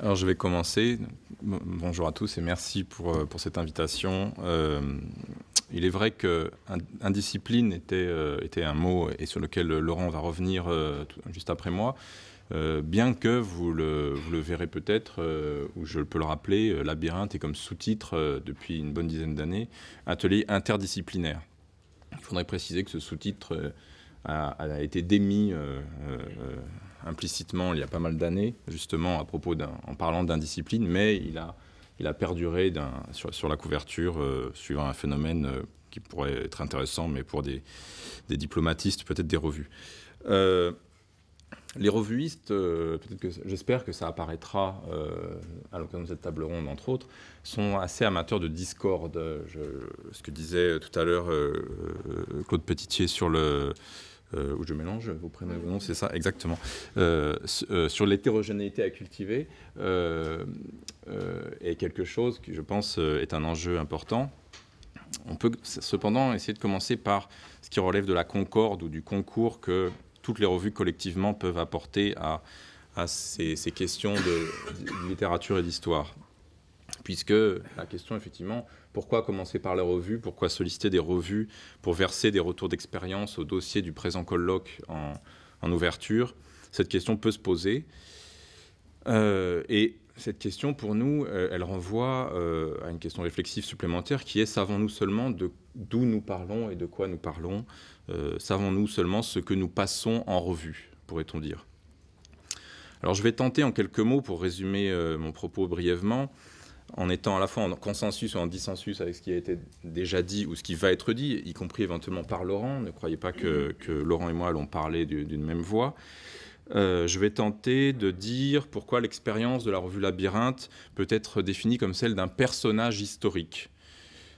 Alors je vais commencer. Bonjour à tous et merci pour, euh, pour cette invitation. Euh, il est vrai que indiscipline était, euh, était, un mot et sur lequel Laurent va revenir juste après moi. bien que vous le, vous le verrez peut-être, ou je peux le rappeler, Labyrinthe est comme sous-titre depuis une bonne dizaine d'années, atelier interdisciplinaire. Il faudrait préciser que ce sous-titre a, a, été démis implicitement il y a pas mal d'années, justement, en parlant d'indiscipline, mais il a, il a perduré sur, la couverture, euh, suivant un phénomène euh, qui pourrait être intéressant, mais pour des, diplomatistes, peut-être des revues. Euh, les revuistes, j'espère que ça apparaîtra à l'occasion de cette table ronde, entre autres, sont assez amateurs de discorde. ce que disait tout à l'heure Claude Petitier sur le, euh, où je mélange vous prenez vos c'est ça, exactement, euh, euh, sur l'hétérogénéité à cultiver, euh, est quelque chose qui, je pense, est un enjeu important. On peut cependant essayer de commencer par ce qui relève de la concorde ou du concours que toutes les revues collectivement peuvent apporter à, ces, questions de littérature et d'histoire puisque la question, effectivement, pourquoi commencer par la revue Pourquoi solliciter des revues pour verser des retours d'expérience au dossier du présent colloque en, ouverture Cette question peut se poser. Euh, et cette question, pour nous, euh, elle renvoie euh, à une question réflexive supplémentaire qui est savons-nous seulement d'où nous parlons et de quoi nous parlons Savons-nous seulement ce que nous passons en revue, pourrait-on dire alors je vais tenter en quelques mots, pour résumer mon propos brièvement, en étant à la fois en consensus ou en dissensus avec ce qui a été déjà dit ou ce qui va être dit, y compris éventuellement par Laurent. Ne croyez pas que, Laurent et moi allons parler d'une même voix. Euh, je vais tenter de dire pourquoi l'expérience de la revue Labyrinthe peut être définie comme celle d'un personnage historique.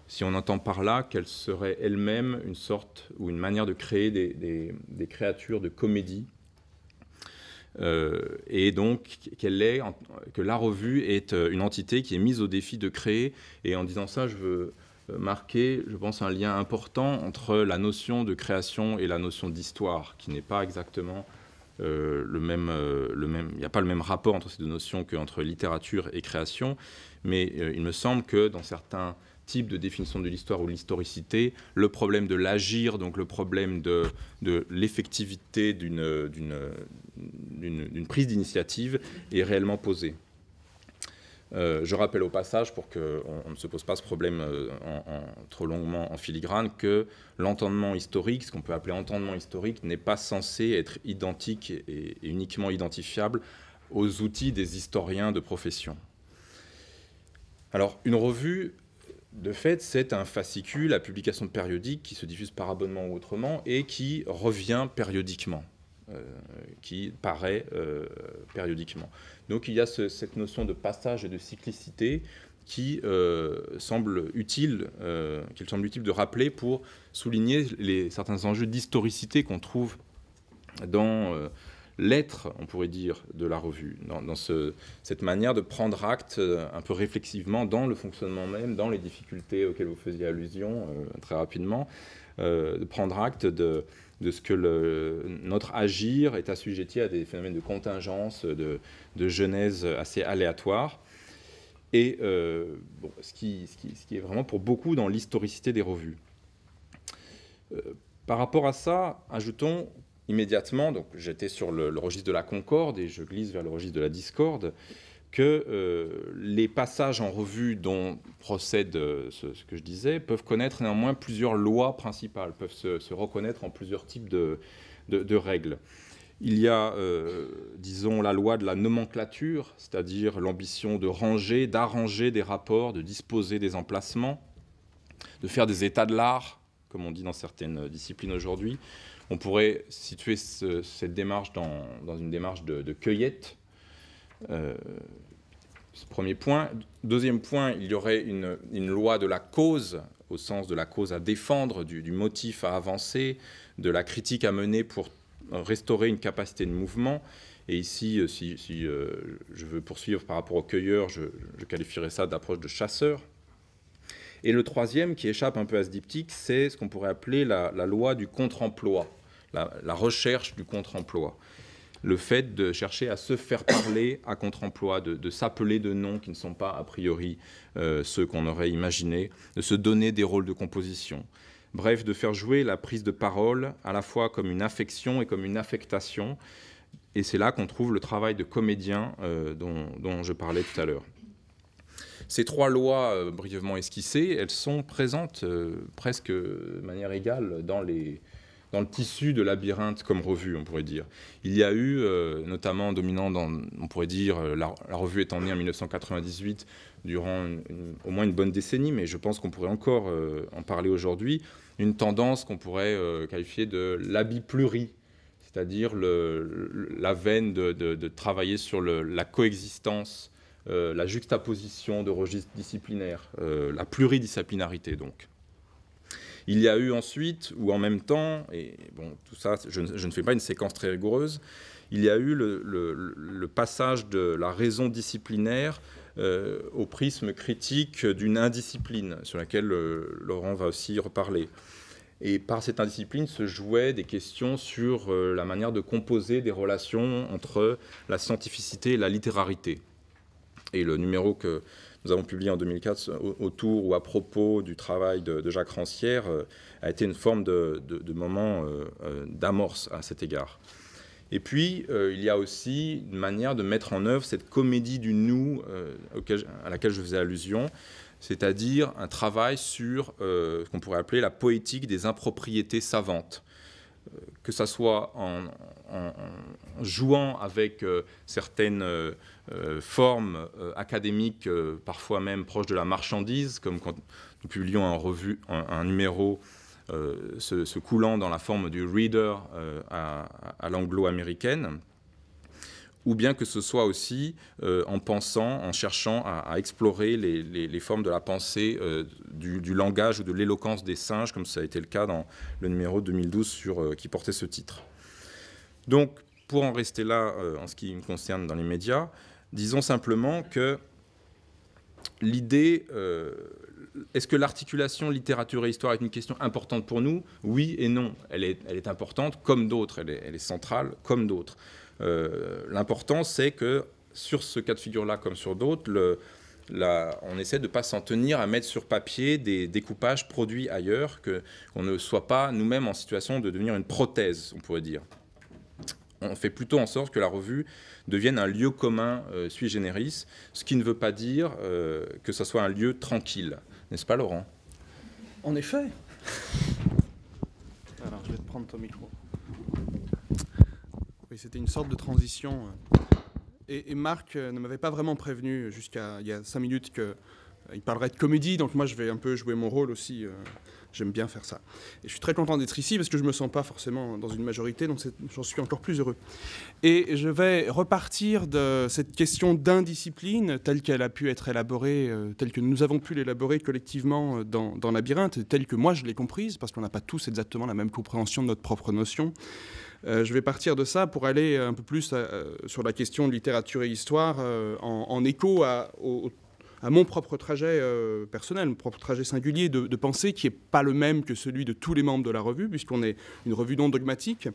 Si on entend par là qu'elle serait elle-même une sorte ou une manière de créer des, créatures de comédie, euh, et donc qu'elle est que la revue est euh, une entité qui est mise au défi de créer. Et en disant ça, je veux euh, marquer, je pense, un lien important entre la notion de création et la notion d'histoire, qui n'est pas exactement euh, le même, il n'y a pas le même rapport entre ces deux notions qu'entre littérature et création, mais il me semble que dans certains types de définition de l'histoire ou de l'historicité, le problème de l'agir, donc le problème de, de l'effectivité d'une prise d'initiative est réellement posé. Euh, je rappelle au passage, pour qu'on ne se pose pas ce problème euh, trop longuement en filigrane, que l'entendement historique, ce qu'on peut appeler entendement historique, n'est pas censé être identique et, et uniquement identifiable aux outils des historiens de profession. Alors, une revue, de fait, c'est un fascicule à publication périodique qui se diffuse par abonnement ou autrement et qui revient périodiquement. Euh, qui paraît euh, périodiquement. Donc il y a cette notion de passage et de cyclicité qui euh, semble utile, qu'il semble utile de rappeler pour souligner les, certains enjeux d'historicité qu'on trouve dans l'être, on pourrait dire, de la revue, dans, dans ce, cette manière de prendre acte un peu réflexivement dans le fonctionnement même, dans les difficultés auxquelles vous faisiez allusion très rapidement, de prendre acte de, de ce que notre agir est assujetti à des phénomènes de contingence, de, genèse assez aléatoire. Et euh, ce, qui, ce, qui, est vraiment pour beaucoup dans l'historicité des revues. Euh, par rapport à ça, ajoutons immédiatement, donc j'étais sur le, registre de la concorde et je glisse vers le registre de la discorde, que euh, les passages en revue dont procède euh, ce, que je disais peuvent connaître néanmoins plusieurs lois principales, peuvent se, reconnaître en plusieurs types de, règles. Il y a, euh, disons, la loi de la nomenclature, c'est-à-dire l'ambition de ranger, d'arranger des rapports, de disposer des emplacements, de faire des états de l'art, comme on dit dans certaines disciplines aujourd'hui. On pourrait situer cette démarche dans, une démarche de, cueillette, Premier point. Deuxième point, il y aurait une, loi de la cause, au sens de la cause à défendre, du, motif à avancer, de la critique à mener pour restaurer une capacité de mouvement. Et ici, euh, si, euh, je veux poursuivre par rapport au cueilleur, je, qualifierais ça d'approche de chasseur. Et le troisième, qui échappe un peu à ce diptyque, c'est ce qu'on pourrait appeler la, loi du contre-emploi, la recherche du contre-emploi le fait de chercher à se faire parler à contre-emploi, de, s'appeler de noms qui ne sont pas a priori euh, ceux qu'on aurait imaginés, de se donner des rôles de composition. Bref, de faire jouer la prise de parole à la fois comme une affection et comme une affectation. Et c'est là qu'on trouve le travail de comédien euh, dont, je parlais tout à l'heure. Ces trois lois euh, brièvement esquissées, elles sont présentes presque de manière égale dans les, dans le tissu de labyrinthe comme revue, on pourrait dire. Il y a eu, euh, notamment dominant dans, on pourrait dire, euh, la, revue étant née en 1998, durant au moins une bonne décennie, mais je pense qu'on pourrait encore euh, en parler aujourd'hui, une tendance qu'on pourrait qualifier de l'habit pluri, c'est-à-dire la veine de, travailler sur la coexistence, la juxtaposition de registres disciplinaires, la pluridisciplinarité donc. Il y a eu ensuite, ou en même temps, et bon, tout ça, je, ne fais pas une séquence très rigoureuse, il y a eu le, passage de la raison disciplinaire euh, au prisme critique d'une indiscipline, sur laquelle euh, Laurent va aussi reparler. Et par cette indiscipline se jouaient des questions sur euh, la manière de composer des relations entre la scientificité et la littérarité. Et le numéro que nous avons publié en 2004 euh, autour ou à propos du travail de, Jacques Rancière, euh, a été une forme de, moment euh, d'amorce à cet égard. Et puis, il y a aussi une manière de mettre en œuvre cette comédie du nous à laquelle je faisais allusion, c'est-à-dire un travail sur ce qu'on pourrait appeler la poétique des impropriétés savantes que ce soit en, jouant avec euh, certaines euh, euh, formes académiques, parfois même proches de la marchandise, comme quand nous publions revue un, numéro se, coulant dans la forme du reader à l'anglo-américaine, ou bien que ce soit aussi euh, en pensant, en cherchant à, explorer les, formes de la pensée euh, du, langage ou de l'éloquence des singes, comme ça a été le cas dans le numéro 2012 sur, euh, qui portait ce titre. Donc, pour en rester là en ce qui me concerne dans les médias, disons simplement que l'idée... est-ce que l'articulation littérature et histoire est une question importante pour nous Oui et non. Elle est, importante comme d'autres, elle est centrale comme d'autres. Euh, l'important, c'est que sur ce cas de figure-là, comme sur d'autres, on essaie de ne pas s'en tenir à mettre sur papier des découpages produits ailleurs, qu'on ne soit pas nous-mêmes en situation de devenir une prothèse, on pourrait dire. On fait plutôt en sorte que la revue devienne un lieu commun euh, sui generis, ce qui ne veut pas dire euh, que ça soit un lieu tranquille. N'est-ce pas, Laurent En effet. Alors, je vais te prendre ton micro c'était une sorte de transition. Euh. Et, Marc euh, ne m'avait pas vraiment prévenu jusqu'à il y a cinq minutes qu'il euh, parlerait de comédie, donc moi je vais un peu jouer mon rôle aussi. J'aime bien faire ça. Et je suis très content d'être ici parce que je ne me sens pas forcément dans une majorité, donc j'en suis encore plus heureux. Et je vais repartir de cette question d'indiscipline telle qu'elle a pu être élaborée, telle que nous avons pu l'élaborer collectivement dans, dans Labyrinthe, telle que moi je l'ai comprise, parce qu'on n'a pas tous exactement la même compréhension de notre propre notion. Euh, je vais partir de ça pour aller un peu plus euh, sur la question de littérature et histoire euh, en, écho à, mon propre trajet personnel, mon propre trajet singulier de, pensée qui n'est pas le même que celui de tous les membres de la revue, puisqu'on est une revue non dogmatique.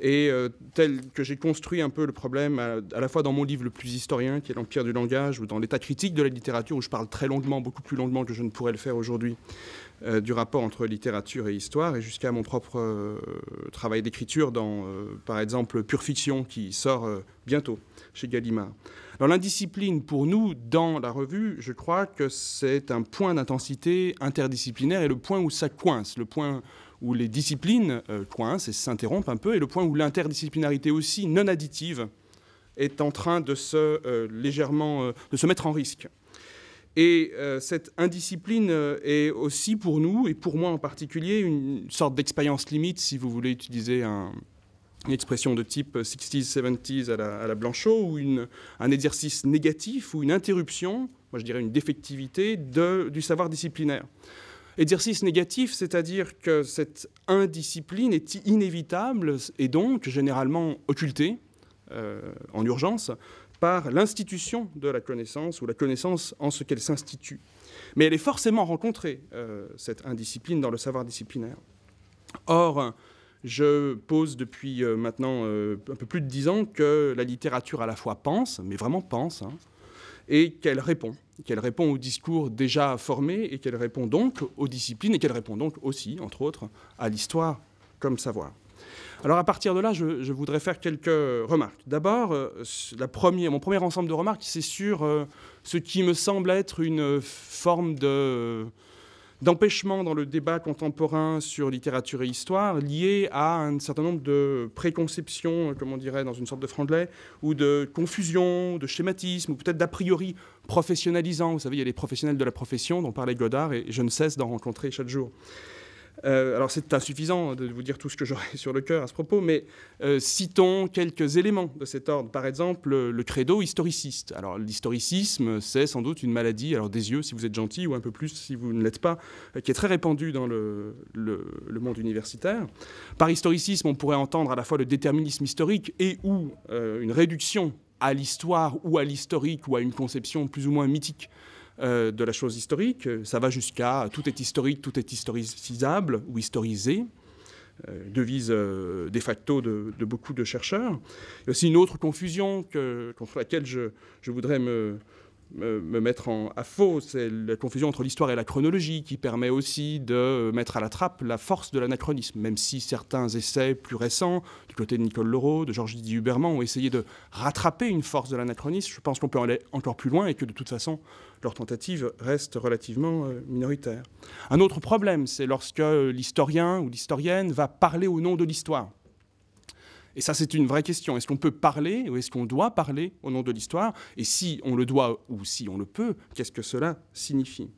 Et tel que j'ai construit un peu le problème, à, la fois dans mon livre le plus historien, qui est L'Empire du langage, ou dans l'état critique de la littérature, où je parle très longuement, beaucoup plus longuement que je ne pourrais le faire aujourd'hui, euh, du rapport entre littérature et histoire, et jusqu'à mon propre euh, travail d'écriture dans, euh, par exemple, Pure Fiction, qui sort bientôt chez Gallimard. Alors l'indiscipline, pour nous, dans la revue, je crois que c'est un point d'intensité interdisciplinaire et le point où ça coince, le point où les disciplines coincent et s'interrompent un peu, et le point où l'interdisciplinarité aussi non additive est en train de se, légèrement, de se mettre en risque. Et euh, cette indiscipline euh, est aussi pour nous, et pour moi en particulier, une sorte d'expérience limite, si vous voulez utiliser une expression de type 60s, euh, 70s à la, Blanchot, ou un exercice négatif, ou une interruption, moi je dirais une défectivité, du savoir disciplinaire. Exercice négatif, c'est-à-dire que cette indiscipline est inévitable et donc généralement occultée en urgence par l'institution de la connaissance ou la connaissance en ce qu'elle s'institue. Mais elle est forcément rencontrée, euh, cette indiscipline, dans le savoir disciplinaire. Or, je pose depuis euh, maintenant euh, un peu plus de dix ans que la littérature à la fois pense, mais vraiment pense, hein, et qu'elle répond, qu'elle répond au discours déjà formé, et qu'elle répond donc aux disciplines, et qu'elle répond donc aussi, entre autres, à l'histoire comme savoir. Alors à partir de là, je, voudrais faire quelques remarques. D'abord, euh, mon premier ensemble de remarques, c'est sur euh, ce qui me semble être une forme d'empêchement dans le débat contemporain sur littérature et histoire lié à un certain nombre de préconceptions, euh, comme on dirait dans une sorte de franglais, ou de confusion, de schématisme, ou peut-être d'a priori professionnalisant. Vous savez, il y a les professionnels de la profession dont parlait Godard et je ne cesse d'en rencontrer chaque jour. Euh, alors c'est insuffisant de vous dire tout ce que j'aurais sur le cœur à ce propos, mais euh, citons quelques éléments de cet ordre. Par exemple, le, credo historiciste. Alors l'historicisme, c'est sans doute une maladie, alors des yeux si vous êtes gentil, ou un peu plus si vous ne l'êtes pas, euh, qui est très répandue dans le, monde universitaire. Par historicisme, on pourrait entendre à la fois le déterminisme historique et ou une réduction à l'histoire ou à l'historique ou à une conception plus ou moins mythique euh, de la chose historique. Euh, ça va jusqu'à tout est historique, tout est historisable ou historisé. Euh, devise de facto de, beaucoup de chercheurs. Il y a aussi une autre confusion que, contre laquelle je, voudrais me, mettre en, à faux, c'est la confusion entre l'histoire et la chronologie qui permet aussi de mettre à la trappe la force de l'anachronisme, même si certains essais plus récents, du côté de Nicole Leroux, de Georges Didier Huberman, ont essayé de rattraper une force de l'anachronisme. Je pense qu'on peut aller encore plus loin et que de toute façon, leurs tentatives restent relativement euh, minoritaire. Un autre problème, c'est lorsque euh, l'historien ou l'historienne va parler au nom de l'histoire. Et ça, c'est une vraie question. Est-ce qu'on peut parler ou est-ce qu'on doit parler au nom de l'histoire Et si on le doit ou si on le peut, qu'est-ce que cela signifie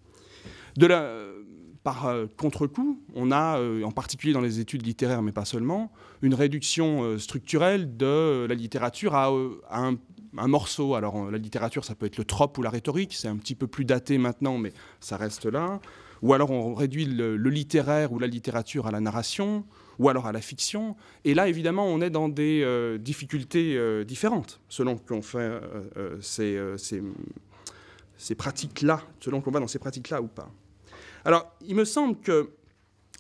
de la, euh, Par contre-coup, on a, en particulier dans les études littéraires, mais pas seulement, une réduction structurelle de la littérature à un un morceau. Alors euh, la littérature, ça peut être le trope ou la rhétorique, c'est un petit peu plus daté maintenant, mais ça reste là. Ou alors on réduit le, littéraire ou la littérature à la narration, ou alors à la fiction. Et là, évidemment, on est dans des euh, difficultés euh, différentes selon qu'on fait ces, pratiques-là, selon qu'on va dans ces pratiques-là ou pas. Alors, il me semble que,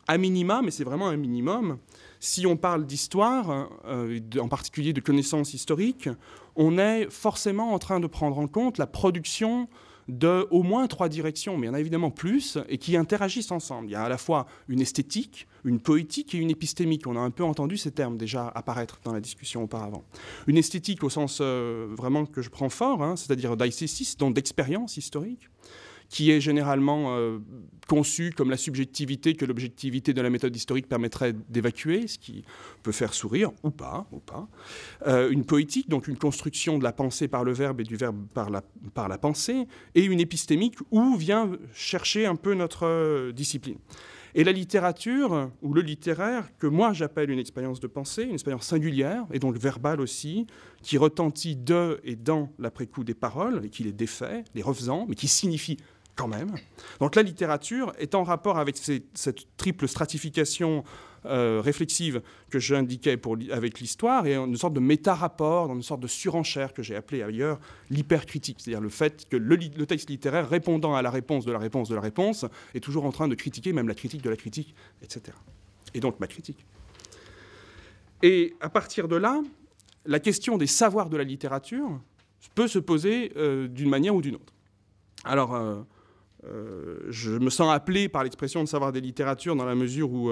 à minima, mais c'est vraiment un minimum, si on parle d'histoire, en particulier de connaissances historiques, on est forcément en train de prendre en compte la production de au moins trois directions, mais il y en a évidemment plus, et qui interagissent ensemble. Il y a à la fois une esthétique, une poétique et une épistémique. On a un peu entendu ces termes déjà apparaître dans la discussion auparavant. Une esthétique au sens euh, vraiment que je prends fort, hein, c'est-à-dire 6 donc d'expérience historique qui est généralement conçu euh, conçue comme la subjectivité que l'objectivité de la méthode historique permettrait d'évacuer, ce qui peut faire sourire, ou pas, ou pas. Euh, une poétique, donc une construction de la pensée par le verbe et du verbe par la, par la pensée, et une épistémique où vient chercher un peu notre euh, discipline. Et la littérature, ou le littéraire, que moi j'appelle une expérience de pensée, une expérience singulière, et donc verbale aussi, qui retentit de et dans l'après-coup des paroles, et qui les défait, les refaisant, mais qui signifie quand même. Donc la littérature est en rapport avec cette triple stratification euh, réflexive que j'indiquais avec l'histoire et une sorte de méta-rapport, dans une sorte de surenchère que j'ai appelée ailleurs l'hypercritique, c'est-à-dire le fait que le, texte littéraire répondant à la réponse de la réponse de la réponse est toujours en train de critiquer même la critique de la critique, etc. Et donc ma critique. Et à partir de là, la question des savoirs de la littérature peut se poser euh, d'une manière ou d'une autre. Alors, euh, je me sens appelé par l'expression de savoir des littératures dans la mesure où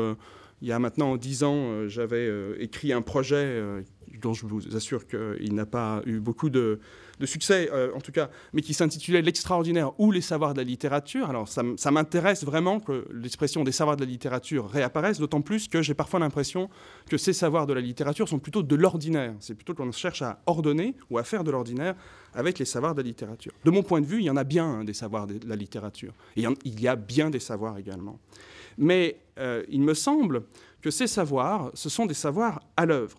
il y a maintenant dix ans, euh, j'avais euh, écrit un projet euh, dont je vous assure qu'il n'a pas eu beaucoup de, succès, en tout cas, mais qui s'intitulait L'extraordinaire ou les savoirs de la littérature. Alors ça, m'intéresse vraiment que l'expression des savoirs de la littérature réapparaisse, d'autant plus que j'ai parfois l'impression que ces savoirs de la littérature sont plutôt de l'ordinaire. C'est plutôt qu'on cherche à ordonner ou à faire de l'ordinaire avec les savoirs de la littérature. De mon point de vue, il y en a bien hein, des savoirs de la littérature. Et il y a bien des savoirs également. Mais euh, il me semble que ces savoirs, ce sont des savoirs à l'œuvre.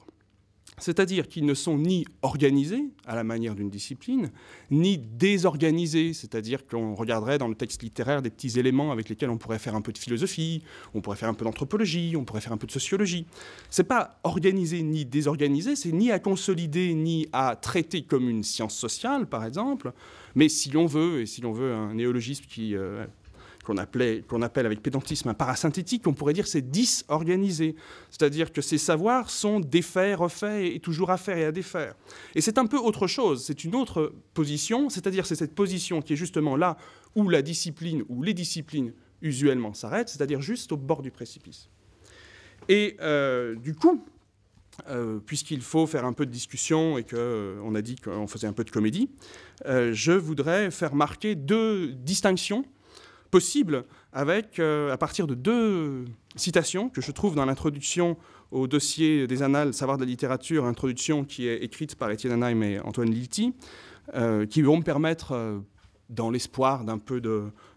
C'est-à-dire qu'ils ne sont ni organisés à la manière d'une discipline, ni désorganisés, c'est-à-dire qu'on regarderait dans le texte littéraire des petits éléments avec lesquels on pourrait faire un peu de philosophie, on pourrait faire un peu d'anthropologie, on pourrait faire un peu de sociologie. C'est pas organisé ni désorganisé, c'est ni à consolider ni à traiter comme une science sociale, par exemple. Mais si l'on veut, et si l'on veut un néologisme qui euh, qu'on appelle avec pédantisme un parasynthétique, on pourrait dire c'est disorganisé. C'est-à-dire que ces savoirs sont défaits, refaits et toujours à faire et à défaire. Et c'est un peu autre chose, c'est une autre position, c'est-à-dire c'est cette position qui est justement là où la discipline ou les disciplines usuellement s'arrêtent, c'est-à-dire juste au bord du précipice. Et euh, du coup, euh, puisqu'il faut faire un peu de discussion et qu'on euh, on a dit qu'on faisait un peu de comédie, je voudrais faire marquer deux distinctions possible avec, euh, à partir de deux citations que je trouve dans l'introduction au dossier des annales Savoir de la littérature, introduction qui est écrite par Étienne Anaïm et Antoine Lilti, euh, qui vont me permettre, euh, dans l'espoir d'un peu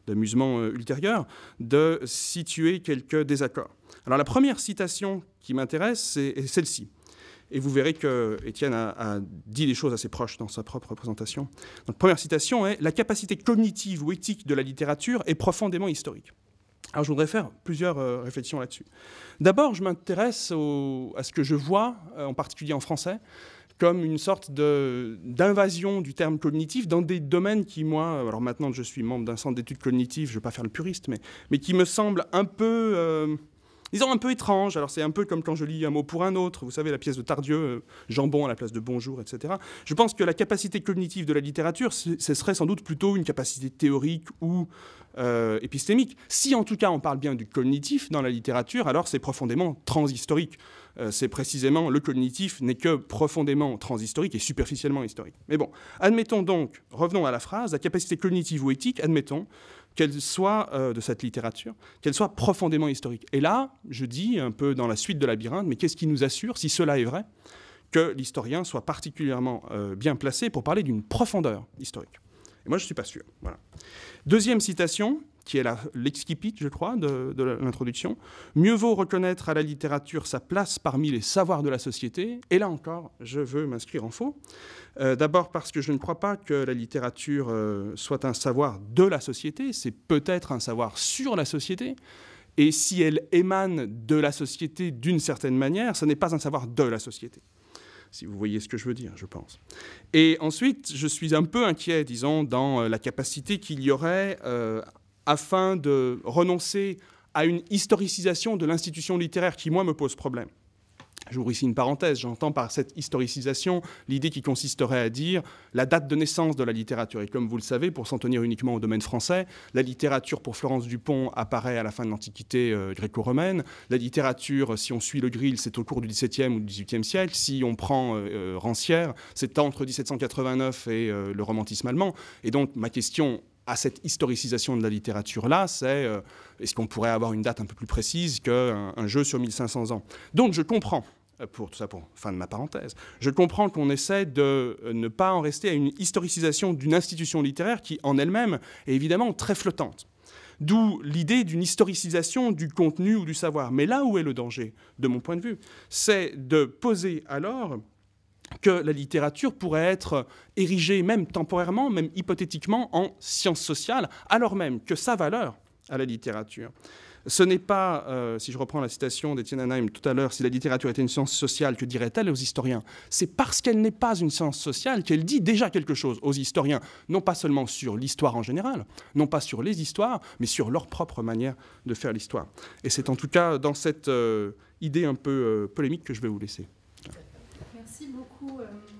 d'amusement ultérieur, de situer quelques désaccords. Alors la première citation qui m'intéresse, c'est celle-ci. Et vous verrez que Étienne a, dit des choses assez proches dans sa propre présentation. première citation est La capacité cognitive ou éthique de la littérature est profondément historique. Alors, je voudrais faire plusieurs euh, réflexions là-dessus. D'abord, je m'intéresse à ce que je vois, euh, en particulier en français, comme une sorte d'invasion du terme cognitif dans des domaines qui, moi, alors maintenant que je suis membre d'un centre d'études cognitives, je ne vais pas faire le puriste, mais, mais qui me semblent un peu. Euh, disons un peu étrange. Alors c'est un peu comme quand je lis un mot pour un autre, vous savez, la pièce de Tardieu, euh, jambon à la place de bonjour, etc. Je pense que la capacité cognitive de la littérature, ce serait sans doute plutôt une capacité théorique ou euh, épistémique. Si en tout cas on parle bien du cognitif dans la littérature, alors c'est profondément transhistorique. Euh, c'est précisément le cognitif n'est que profondément transhistorique et superficiellement historique. Mais bon, admettons donc, revenons à la phrase, la capacité cognitive ou éthique, admettons, qu'elle soit euh, de cette littérature, qu'elle soit profondément historique. Et là, je dis un peu dans la suite de Labyrinthe, mais qu'est-ce qui nous assure, si cela est vrai, que l'historien soit particulièrement euh, bien placé pour parler d'une profondeur historique Et moi, je ne suis pas sûr. Voilà. Deuxième citation, qui est l'exquipite, je crois, de, l'introduction. Mieux vaut reconnaître à la littérature sa place parmi les savoirs de la société. Et là encore, je veux m'inscrire en faux. Euh, d'abord parce que je ne crois pas que la littérature euh, soit un savoir de la société, c'est peut-être un savoir sur la société. Et si elle émane de la société d'une certaine manière, ce n'est pas un savoir de la société si vous voyez ce que je veux dire, je pense. Et ensuite, je suis un peu inquiet, disons, dans euh, la capacité qu'il y aurait afin de renoncer à une historicisation de l'institution littéraire qui, moi, me pose problème. J'ouvre ici une parenthèse, j'entends par cette historicisation l'idée qui consisterait à dire la date de naissance de la littérature. Et comme vous le savez, pour s'en tenir uniquement au domaine français, la littérature pour Florence Dupont apparaît à la fin de l'Antiquité euh, gréco-romaine. La littérature, si on suit le grill, c'est au cours du XVIIe ou du XVIIIe siècle. Si on prend euh, euh, Rancière, c'est entre 1789 et le romantisme allemand. Et donc ma question à cette historicisation de la littérature-là, c'est euh, est-ce qu'on pourrait avoir une date un peu plus précise qu'un un jeu sur 1500 ans Donc je comprends, euh, pour tout ça pour fin de ma parenthèse, je comprends qu'on essaie de euh, ne pas en rester à une historicisation d'une institution littéraire qui en elle-même est évidemment très flottante. D'où l'idée d'une historicisation du contenu ou du savoir. Mais là où est le danger, de mon point de vue, c'est de poser alors que la littérature pourrait être érigée même temporairement, même hypothétiquement, en science sociale, alors même que sa valeur à la littérature. Ce n'est pas, euh, si je reprends la citation d'Étienne Anaheim tout à l'heure, si la littérature était une science sociale, que dirait-elle aux historiens C'est parce qu'elle n'est pas une science sociale qu'elle dit déjà quelque chose aux historiens, non pas seulement sur l'histoire en général, non pas sur les histoires, mais sur leur propre manière de faire l'histoire. Et c'est en tout cas dans cette euh, idée un peu euh, polémique que je vais vous laisser beaucoup. Euh,